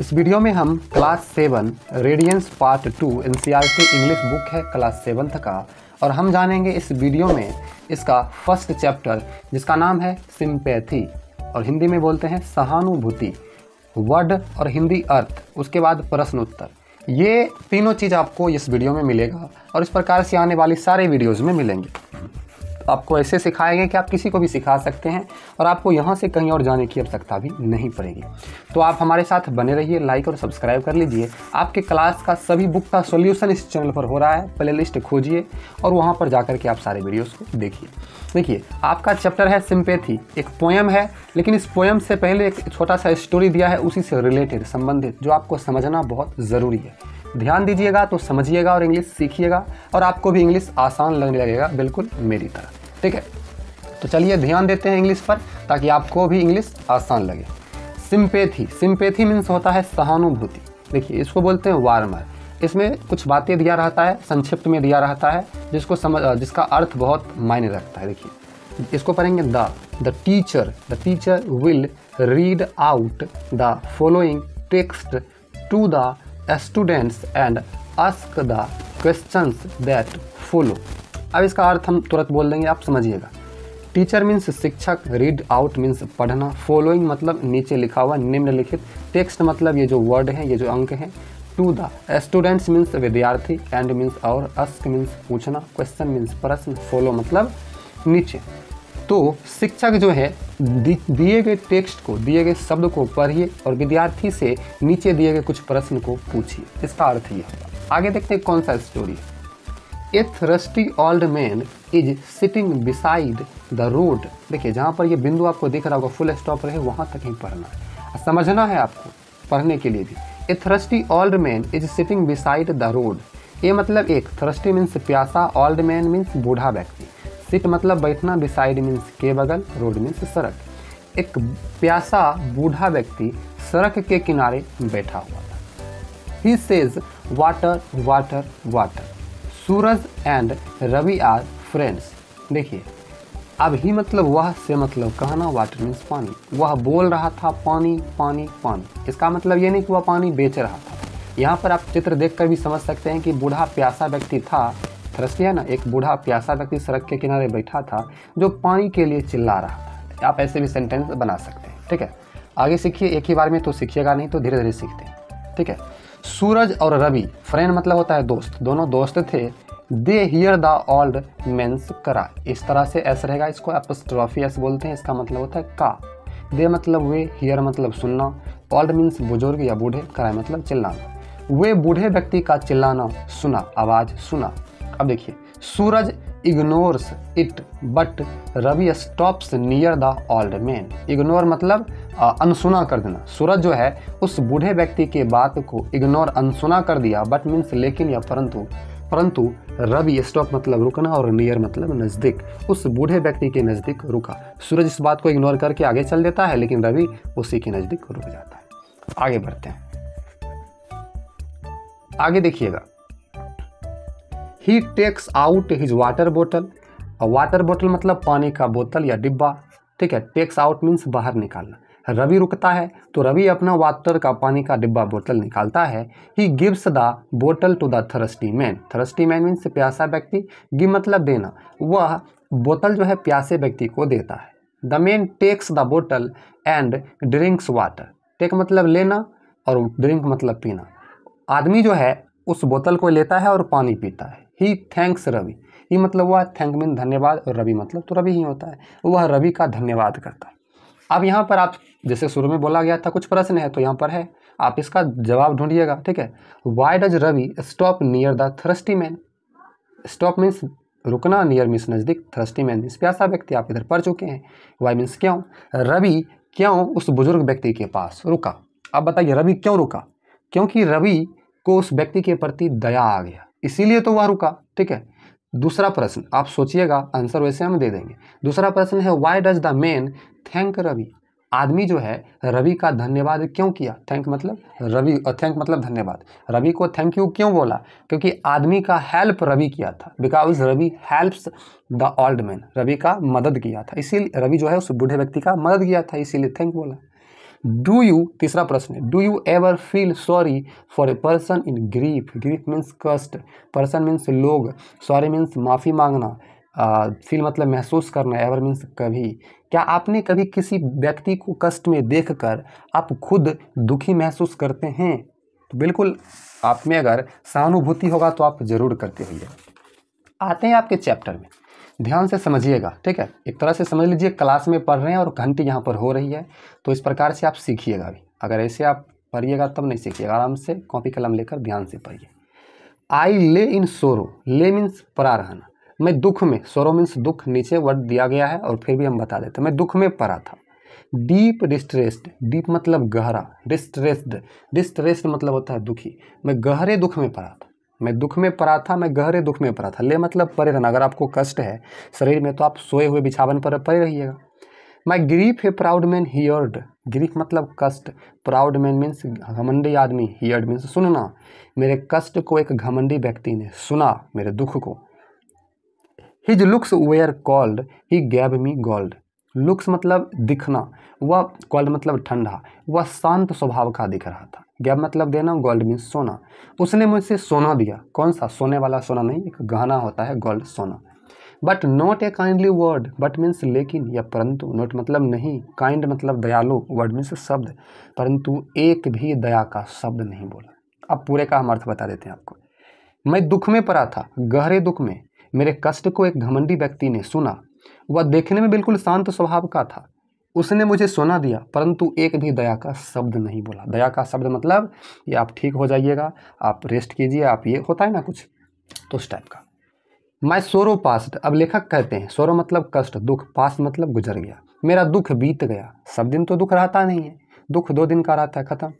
इस वीडियो में हम class seven radiance part two an English book है क्लास सेवन्थ का और हम जानेंगे इस वीडियो में इसका फर्स्ट चैप्टर जिसका नाम है सिंपैथी और हिंदी में बोलते हैं सहानुभूति वर्ड और हिंदी अर्थ उसके बाद प्रश्न उत्तर ये तीनों चीज़ आपको इस वीडियो में मिलेगा और इस प्रकार से आने वाली सारे वीडियोज़ में मिलेंगे आपको ऐसे सिखाएंगे कि आप किसी को भी सिखा सकते हैं और आपको यहाँ से कहीं और जाने की आवश्यकता भी नहीं पड़ेगी तो आप हमारे साथ बने रहिए लाइक और सब्सक्राइब कर लीजिए आपके क्लास का सभी बुक का सोल्यूशन इस चैनल पर हो रहा है प्ले लिस्ट खोजिए और वहाँ पर जाकर के आप सारे वीडियोज़ को देखिए देखिए आपका चैप्टर है सिंपेथी एक पोएम है लेकिन इस पोएम से पहले एक छोटा सा स्टोरी दिया है उसी से रिलेटेड संबंधित जो आपको समझना बहुत ज़रूरी है ध्यान दीजिएगा तो समझिएगा और इंग्लिश सीखिएगा और आपको भी इंग्लिश आसान लगने लगेगा बिल्कुल मेरी तरह ठीक है तो चलिए ध्यान देते हैं इंग्लिश पर ताकि आपको भी इंग्लिश आसान लगे सिंपेथी सिंपेथी मीन्स होता है सहानुभूति देखिए इसको बोलते हैं वार्मर इसमें कुछ बातें दिया रहता है संक्षिप्त में दिया रहता है जिसको समझ जिसका अर्थ बहुत मायने रखता है देखिए इसको पढ़ेंगे the the teacher the teacher will read out the following text to the students and ask the questions that follow अब इसका अर्थ हम तुरंत बोल देंगे आप समझिएगा टीचर मीन्स शिक्षक रीड आउट मीन्स पढ़ना फॉलोइंग मतलब नीचे लिखा हुआ निम्नलिखित टेक्स्ट मतलब ये जो वर्ड है ये जो अंक है टू द स्टूडेंट्स मीन्स विद्यार्थी एंड मीन्स और अस्क मीन्स पूछना क्वेश्चन मीन्स प्रश्न फॉलो मतलब नीचे तो शिक्षक जो है दिए गए टेक्स्ट को दिए गए शब्द को पढ़िए और विद्यार्थी से नीचे दिए गए कुछ प्रश्न को पूछिए इसका अर्थ ये होगा आगे देखते हैं कौन सा स्टोरी है a thirsty old man is sitting beside the road देखिए जहाँ पर ये बिंदु आपको दिख रहा होगा फुल स्टॉप रहे वहाँ तक ही पढ़ना है समझना है आपको पढ़ने के लिए भी a thirsty old man is sitting beside the road ये मतलब एक थ्रस्टी मीन्स प्यासा ओल्ड मैन मीन्स बूढ़ा व्यक्ति सिट मतलब बैठना बिसाइड मीन्स के बगल रोड मीन्स सड़क एक प्यासा बूढ़ा व्यक्ति सड़क के किनारे बैठा हुआ था he says water water water Suraj and Ravi are friends देखिए अब ही मतलब वह से मतलब कहना वाटर मीन्स पानी वह बोल रहा था पानी पानी पानी इसका मतलब ये नहीं कि वह पानी बेच रहा था यहाँ पर आप चित्र देखकर भी समझ सकते हैं कि बूढ़ा प्यासा व्यक्ति था थ्रस्टी है ना एक बूढ़ा प्यासा व्यक्ति सड़क के किनारे बैठा था जो पानी के लिए चिल्ला रहा था आप ऐसे भी सेंटेंस बना सकते हैं ठीक है आगे सीखिए एक ही बार में तो सीखिएगा नहीं तो धीरे धीरे सीखते हैं ठीक है सूरज और रवि फ्रेंड मतलब होता है दोस्त दोनों दोस्त थे they hear the old man's cry इस तरह से ऐसा रहेगा इसको एपोस्ट्रॉफी ऐसे बोलते हैं इसका मतलब होता है का दे मतलब वे हियर मतलब सुनना ऑल्ड मीन्स बुजुर्ग या बूढ़े कराए मतलब चिल्लाना वे बूढ़े व्यक्ति का चिल्लाना सुना आवाज़ सुना अब देखिए Suraj ignores it but Ravi stops near the old man ignore मतलब अनसुना कर देना सूरज जो है उस बूढ़े व्यक्ति के बात को इग्नोर अनसुना कर दिया बट मीन्स लेकिन या परंतु परंतु रवि स्टॉप मतलब रुकना और नियर मतलब नज़दीक उस बूढ़े व्यक्ति के नज़दीक रुका सूरज इस बात को इग्नोर करके आगे चल देता है लेकिन रवि उसी के नज़दीक रुक जाता है आगे बढ़ते हैं आगे देखिएगा he takes out his water बोतल और वाटर बोतल मतलब पानी का बोतल या डिब्बा ठीक है टेक्स आउट मीन्स बाहर निकालना रवि रुकता है तो रवि अपना वाटर का पानी का डिब्बा बोतल निकालता है ही गिव्स द बोतल to the thirsty man thirsty man means प्यासा व्यक्ति गिव मतलब देना वह बोतल जो है प्यासे व्यक्ति को देता है द मैन टेक्स द बोतल एंड ड्रिंक्स वाटर टेक मतलब लेना और ड्रिंक मतलब पीना आदमी जो है उस बोतल को लेता है और पानी पीता है ही थैंक्स रवि ही मतलब वह थैंक मीन धन्यवाद और रवि मतलब तो रवि ही होता है वह रवि का धन्यवाद करता है अब यहाँ पर आप जैसे शुरू में बोला गया था कुछ प्रश्न है तो यहाँ पर है आप इसका जवाब ढूंढिएगा ठीक है why does Ravi stop near the thirsty man stop means रुकना नियर मीन्स नज़दीक थ्रस्टी मैन मीन्स प्यासा व्यक्ति आप इधर पढ़ चुके हैं वाई मीन्स क्यों रवि क्यों उस बुजुर्ग व्यक्ति के पास रुका अब बताइए रवि क्यों रुका क्योंकि रवि को उस व्यक्ति के प्रति दया आ गया इसीलिए तो वह रुका ठीक है दूसरा प्रश्न आप सोचिएगा आंसर वैसे हम दे देंगे दूसरा प्रश्न है why does the man thank Ravi आदमी जो है रवि का धन्यवाद क्यों किया थैंक मतलब रवि थैंक मतलब धन्यवाद रवि को थैंक यू क्यों बोला क्योंकि आदमी का हेल्प रवि किया था because Ravi helps the old man Ravi का मदद किया था इसीलिए रवि जो है उस बूढ़े व्यक्ति का मदद किया था इसीलिए थैंक बोला डू यू तीसरा प्रश्न do you ever feel sorry for a person in grief grief means कष्ट पर्सन मीन्स लोग सॉरी मीन्स माफ़ी मांगना फील uh, मतलब महसूस करना एवर मीन्स कभी क्या आपने कभी किसी व्यक्ति को कष्ट में देखकर आप खुद दुखी महसूस करते हैं तो बिल्कुल आप में अगर सहानुभूति होगा तो आप ज़रूर करते होंगे आते हैं आपके चैप्टर में ध्यान से समझिएगा ठीक है एक तरह से समझ लीजिए क्लास में पढ़ रहे हैं और घंटी यहाँ पर हो रही है तो इस प्रकार से आप सीखिएगा भी अगर ऐसे आप पढ़िएगा तब नहीं सीखिएगा आराम से कॉपी कलम लेकर ध्यान से पढ़िए आई ले इन सोरो ले मीन्स परा रहना मैं दुख में सोरो मीन्स दुख नीचे वर्ड दिया गया है और फिर भी हम बता देते मैं दुख में परा था डीप डिस्ट्रेस्ड डीप मतलब गहरा डिस्ट्रेस्ड डिस्ट्रेस्ड मतलब होता है दुखी मैं गहरे दुख में पड़ा था मैं दुख में पड़ा था मैं गहरे दुख में पड़ा था ले मतलब परे रहना अगर आपको कष्ट है शरीर में तो आप सोए हुए बिछावन पर पड़े रहिएगा माई ग्रीफ है प्राउड मैन हियर्ड ग्रीफ मतलब कष्ट प्राउड मैन मीन्स घमंडी आदमी हियर्ड मीन्स सुनना मेरे कष्ट को एक घमंडी व्यक्ति ने सुना मेरे दुख को his looks were cold he gave me gold looks मतलब दिखना वह कॉल्ड मतलब ठंडा वह शांत स्वभाव का दिख रहा था गैप मतलब देना गोल्ड मीन्स सोना उसने मुझसे सोना दिया कौन सा सोने वाला सोना नहीं एक गहना होता है गोल्ड सोना but not a kindly word but means लेकिन या परंतु नॉट मतलब नहीं काइंड मतलब दयालु वर्ड मीन्स शब्द परंतु एक भी दया का शब्द नहीं बोला अब पूरे का हम अर्थ बता देते हैं आपको मैं दुख में पड़ा था गहरे दुख में मेरे कष्ट को एक घमंडी व्यक्ति ने सुना वह देखने में बिल्कुल शांत स्वभाव का था उसने मुझे सोना दिया परंतु एक भी दया का शब्द नहीं बोला दया का शब्द मतलब ये आप ठीक हो जाइएगा आप रेस्ट कीजिए आप ये होता है ना कुछ तो उस टाइप का मैं सोरो पास अब लेखक कहते हैं सोरो मतलब कष्ट दुख पास मतलब गुजर गया मेरा दुख बीत गया सब दिन तो दुख रहता नहीं है दुख दो दिन का रहता है ख़त्म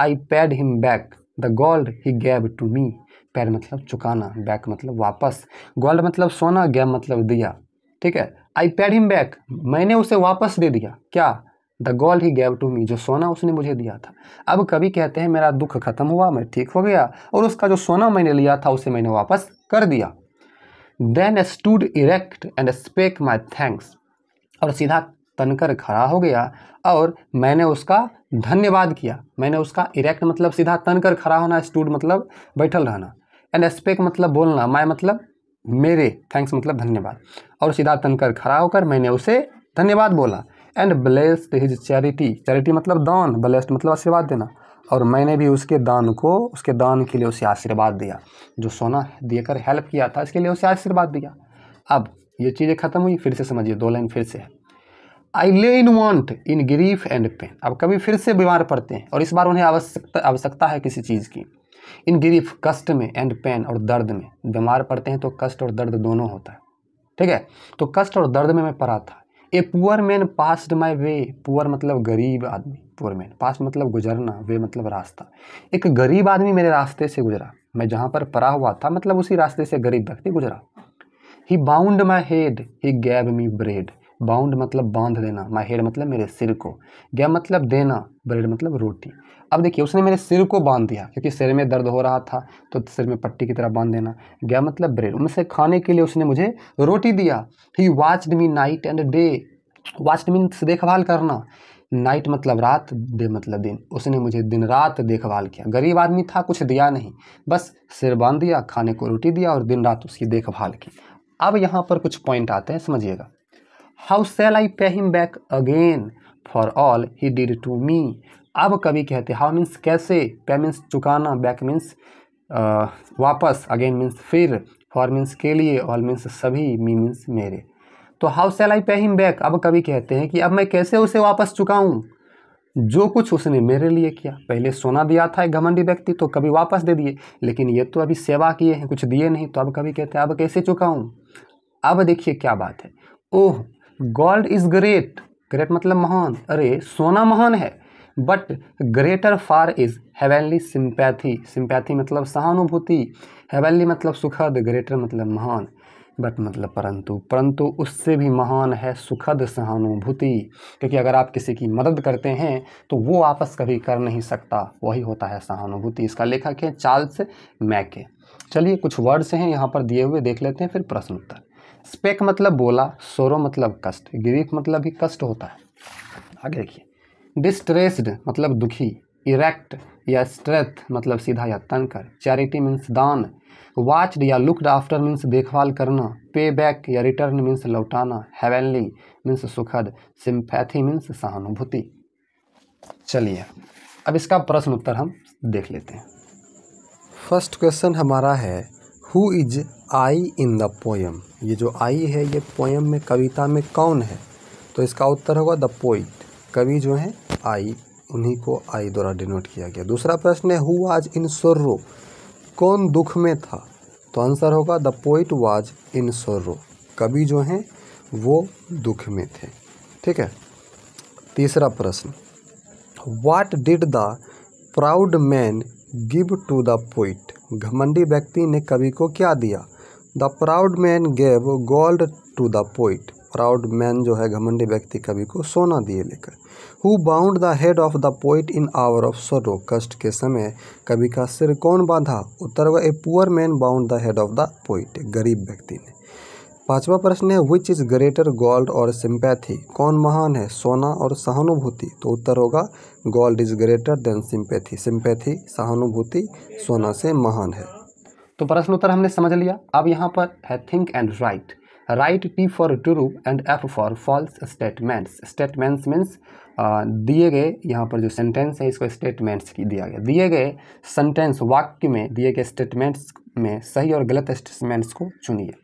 I paid him back the gold he gave to me pad मतलब चुकाना बैक मतलब वापस गोल्ड मतलब सोना गैब मतलब दिया ठीक है आई पैड हिम बैक मैंने उसे वापस दे दिया क्या the gold he gave to me जो सोना उसने मुझे दिया था अब कभी कहते हैं मेरा दुख खत्म हुआ मैं ठीक हो गया और उसका जो सोना मैंने लिया था उसे मैंने वापस कर दिया then stood erect and spoke my thanks और सीधा तनकर खड़ा हो गया और मैंने उसका धन्यवाद किया मैंने उसका इरेक्ट मतलब सीधा तनकर खड़ा होना स्टूड मतलब बैठल रहना एंड स्पेक मतलब बोलना माय मतलब मेरे थैंक्स मतलब धन्यवाद और सीधा तनकर खड़ा होकर मैंने उसे धन्यवाद बोला and blessed his charity charity मतलब दान ब्लेस्ड मतलब आशीर्वाद देना और मैंने भी उसके दान को उसके दान के लिए उसे आशीर्वाद दिया जो सोना देकर हेल्प किया था इसके लिए उसे आशीर्वाद दिया अब ये चीज़ें खत्म हुई फिर से समझिए दो लाइन फिर से है I lay in want in grief and pain अब कभी फिर से बीमार पड़ते हैं और इस बार उन्हें आवश्यकता आवश्यकता है किसी चीज़ की इन ग्रीफ कष्ट में एंड पेन और दर्द में बीमार पड़ते हैं तो कष्ट और दर्द दोनों होता है ठीक है तो कष्ट और दर्द में मैं पड़ा था a poor man passed my way poor मतलब गरीब आदमी पुअर मैन पास मतलब गुजरना वे मतलब रास्ता एक गरीब आदमी मेरे रास्ते से गुजरा मैं जहाँ पर पड़ा हुआ था मतलब उसी रास्ते से गरीब व्यक्ति गुजरा ही bound my head he gave me bread bound मतलब बांध देना माई हेड मतलब मेरे सिर को गैब मतलब देना ब्रेड मतलब रोटी अब देखिए उसने मेरे सिर को बांध दिया क्योंकि सिर में दर्द हो रहा था तो सिर में पट्टी की तरह बांध देना गया मतलब ब्रेड उनसे खाने के लिए उसने मुझे रोटी दिया he watched me night and day watched mean देखभाल करना नाइट मतलब रात डे मतलब दिन उसने मुझे दिन रात देखभाल किया गरीब आदमी था कुछ दिया नहीं बस सिर बांध दिया खाने को रोटी दिया और दिन रात उसकी देखभाल की अब यहाँ पर कुछ पॉइंट आते हैं समझिएगा how shall I pay him back again for all he did to me अब कभी कहते हाउ मीन्स कैसे पे मीन्स चुकाना बैक मीन्स वापस अगेन मीन्स फिर फॉर मीन्स के लिए ऑल मीन्स सभी मी मीन्स मेरे तो how shall I pay him back अब कभी कहते हैं कि अब मैं कैसे उसे वापस चुकाऊँ जो कुछ उसने मेरे लिए किया पहले सोना दिया था एक घमंडी व्यक्ति तो कभी वापस दे दिए लेकिन ये तो अभी सेवा किए हैं कुछ दिए नहीं तो अब कभी कहते हैं अब कैसे चुकाऊँ अब देखिए क्या बात है oh gold is great great मतलब महान अरे सोना महान है but greater far is heavenly sympathy sympathy मतलब सहानुभूति हेवेनली मतलब सुखद ग्रेटर मतलब महान बट मतलब परंतु परंतु उससे भी महान है सुखद सहानुभूति क्योंकि अगर आप किसी की मदद करते हैं तो वो आपस कभी कर नहीं सकता वही होता है सहानुभूति इसका लेखक है चार्ल्स मैके चलिए कुछ वर्ड्स हैं यहाँ पर दिए हुए देख लेते हैं फिर प्रश्न उत्तर स्पेक मतलब बोला सोरो मतलब कष्ट ग्रीफ मतलब भी कष्ट होता है आगे देखिए डिस्ट्रेस्ड मतलब दुखी इरेक्ट या स्ट्रेथ मतलब सीधा या तनकर चैरिटी मीन्स दान वाचड या लुकड आफ्टर मीन्स देखभाल करना पे बैक या रिटर्न मीन्स लौटाना हेवनली मीन्स सुखद सिंपैथी मीन्स सहानुभूति चलिए अब इसका प्रश्न उत्तर हम देख लेते हैं फर्स्ट क्वेश्चन हमारा है who is I in the poem ये जो आई है ये पोएम में कविता में कौन है तो इसका उत्तर होगा द पोइट कवि जो हैं आई उन्हीं को आई द्वारा डिनोट किया गया दूसरा प्रश्न है हु आज इन सोर्रो कौन दुख में था तो आंसर होगा the poet was in sorrow कवि जो हैं वो दुख में थे ठीक है तीसरा प्रश्न what did the proud man give to the poet घमंडी व्यक्ति ने कवि को क्या दिया the proud man gave gold to the poet proud man जो है घमंडी व्यक्ति कवि को सोना दिए लेकर who bound the head of the poet in hour of sorrow कष्ट के समय कवि का सिर कौन बांधा उत्तर हुआ a poor man bound the head of the poet गरीब व्यक्ति ने पांचवा प्रश्न है विच इज ग्रेटर गोल्ड और सिंपैथी कौन महान है सोना और सहानुभूति तो उत्तर होगा gold is greater than sympathy sympathy सहानुभूति सोना से महान है तो प्रश्न उत्तर हमने समझ लिया अब यहाँ पर है think and write write T for true and F for false statements statements means दिए गए यहाँ पर जो सेंटेंस है इसको स्टेटमेंट्स की दिया गया दिए गए सेंटेंस वाक्य में दिए गए स्टेटमेंट्स में सही और गलत स्टेटमेंट्स को चुनिए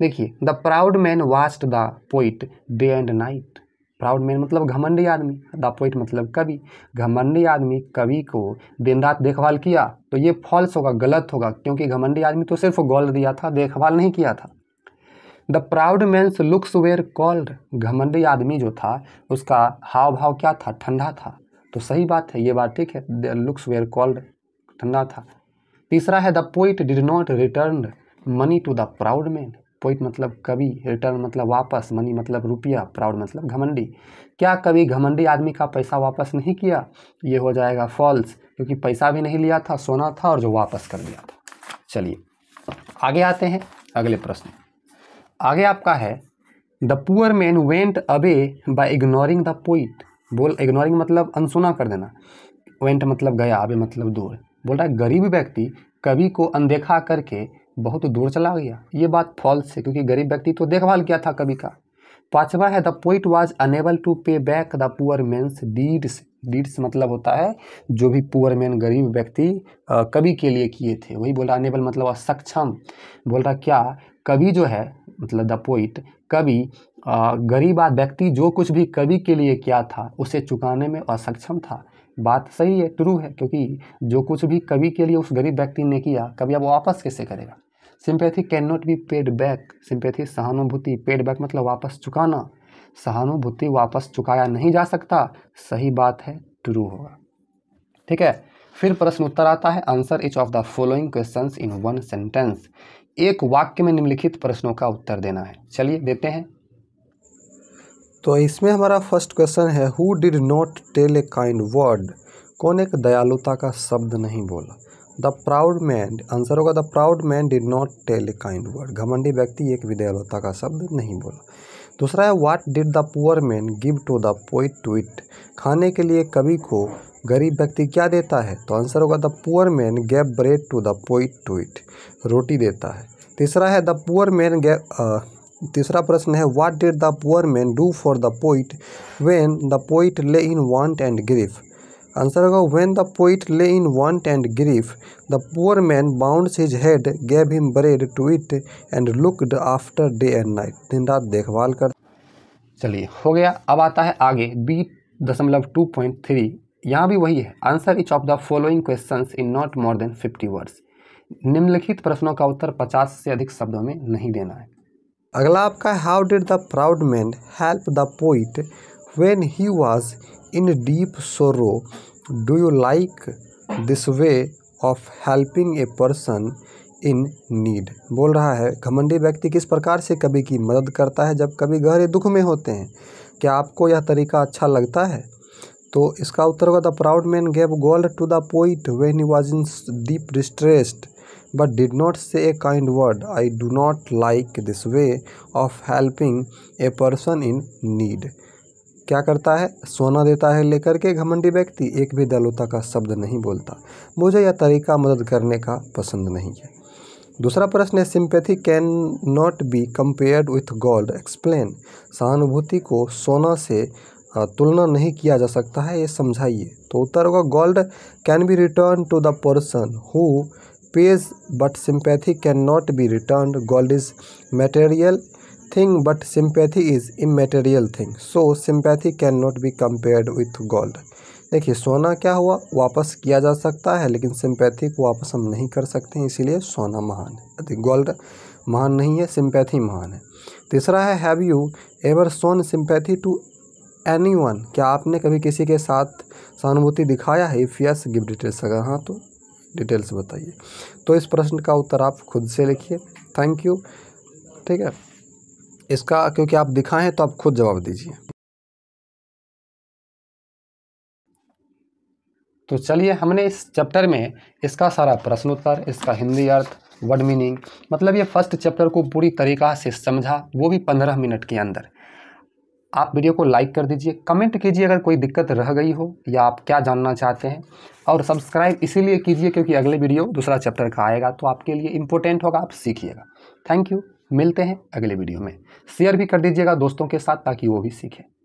देखिए the proud man watched the poet day and night proud man मतलब घमंडी आदमी द पोइट मतलब कवि घमंडी आदमी कवि को दिन रात देखभाल किया तो ये फॉल्स होगा गलत होगा क्योंकि घमंडी आदमी तो सिर्फ गोल दिया था देखभाल नहीं किया था the proud man's looks were cold घमंडी आदमी जो था उसका हाव भाव क्या था ठंडा था तो सही बात है ये बात ठीक है द लुक्स वेयर कॉल्ड ठंडा था तीसरा है the poet did not return money to the proud man poet मतलब कवि रिटर्न मतलब वापस मनी मतलब रुपया प्राउड मतलब घमंडी क्या कभी घमंडी आदमी का पैसा वापस नहीं किया ये हो जाएगा फॉल्स क्योंकि पैसा भी नहीं लिया था सोना था और जो वापस कर दिया था चलिए आगे आते हैं अगले प्रश्न आगे आपका है the poor man went away by ignoring the poet बोल इग्नोरिंग मतलब अनसुना कर देना वेंट मतलब गया अवे मतलब दूर बोल रहा है गरीब व्यक्ति कवि को अनदेखा करके बहुत दूर चला गया ये बात फॉल्स है क्योंकि गरीब व्यक्ति तो देखभाल किया था कवि का पांचवा है the poet was unable to pay back the poor man's deeds deeds मतलब होता है जो भी पुअर मैन गरीब व्यक्ति कवि के लिए किए थे वही बोल रहा अनेबल मतलब असक्षम बोल रहा क्या कवि जो है मतलब द पोइट कवि गरीब व्यक्ति जो कुछ भी कवि के लिए किया था उसे चुकाने में असक्षम था बात सही है ट्रू है क्योंकि जो कुछ भी कवि के लिए उस गरीब व्यक्ति ने किया कभी अब वापस कैसे करेगा sympathy can not be paid back sympathy सहानुभूति पेड बैक मतलब वापस चुकाना सहानुभूति वापस चुकाया नहीं जा सकता सही बात है ट्रू होगा ठीक है फिर प्रश्न उत्तर आता है answer each of the following questions in one sentence एक वाक्य में निम्नलिखित प्रश्नों का उत्तर देना है चलिए देते हैं तो इसमें हमारा फर्स्ट क्वेश्चन है who did not tell a kind word कौन एक दयालुता का शब्द नहीं बोला द प्राउड मैन आंसर होगा the proud man did not tell a kind word घमंडी व्यक्ति एक विदयालुता का शब्द नहीं बोला दूसरा है what did the poor man give to the poet to eat खाने के लिए कवि को गरीब व्यक्ति क्या देता है तो आंसर होगा the poor man gave bread to the poet to eat रोटी देता है तीसरा है द पुअर मैन गैप तीसरा प्रश्न है what did the poor man do for the poet when the poet lay in want and grief answer होगा when the poet lay in want and grief the poor man bound his head gave him bread to eat and looked after day and night दिन रात देखभाल कर चलिए हो गया अब आता है आगे बी दशमलव टू पॉइंट थ्री यहाँ भी वही है answer each of the following question in not more than fifty words निम्नलिखित प्रश्नों का उत्तर पचास से अधिक शब्दों में नहीं देना है अगला आपका है how did the proud man help the poet when he was in deep sorrow do you like this way of helping a person in need बोल रहा है घमंडी व्यक्ति किस प्रकार से कभी की मदद करता है जब कभी गहरे दुख में होते हैं क्या आपको यह तरीका अच्छा लगता है तो इसका उत्तर होगा the proud man gave gold to the poet when he was in deep distressed but did not say a kind word I do not like this way of helping a person in need क्या करता है सोना देता है लेकर के घमंडी व्यक्ति एक भी दलोता का शब्द नहीं बोलता मुझे यह तरीका मदद करने का पसंद नहीं है दूसरा प्रश्न है sympathy can not be compared with gold explain सहानुभूति को सोना से तुलना नहीं किया जा सकता है ये समझाइए तो उत्तर होगा gold can be return to the person who pays but sympathy can not be return gold is material thing but sympathy is immaterial thing so sympathy can not be compared with gold देखिए सोना क्या हुआ वापस किया जा सकता है लेकिन सिंपैथी को वापस हम नहीं कर सकते हैं इसीलिए सोना महान है गोल्ड महान नहीं है सिंपैथी महान है तीसरा है have you ever shown sympathy to any one क्या आपने कभी किसी के साथ सहानुभूति दिखाया है इफ़ यस गिव डिटेल्स अगर हाँ तो डिटेल्स बताइए तो इस प्रश्न का उत्तर आप खुद से लिखिए थैंक यू ठीक है इसका क्योंकि आप दिखाएं हैं तो आप खुद जवाब दीजिए तो चलिए हमने इस चैप्टर में इसका सारा प्रश्नोत्तर इसका हिंदी अर्थ वर्ड मीनिंग मतलब ये फर्स्ट चैप्टर को पूरी तरीक़ा से समझा वो भी पंद्रह मिनट के अंदर आप वीडियो को लाइक कर दीजिए कमेंट कीजिए अगर कोई दिक्कत रह गई हो या आप क्या जानना चाहते हैं और सब्सक्राइब इसीलिए कीजिए क्योंकि अगले वीडियो दूसरा चैप्टर का आएगा तो आपके लिए इम्पोर्टेंट होगा आप सीखिएगा थैंक यू मिलते हैं अगले वीडियो में शेयर भी कर दीजिएगा दोस्तों के साथ ताकि वो भी सीखें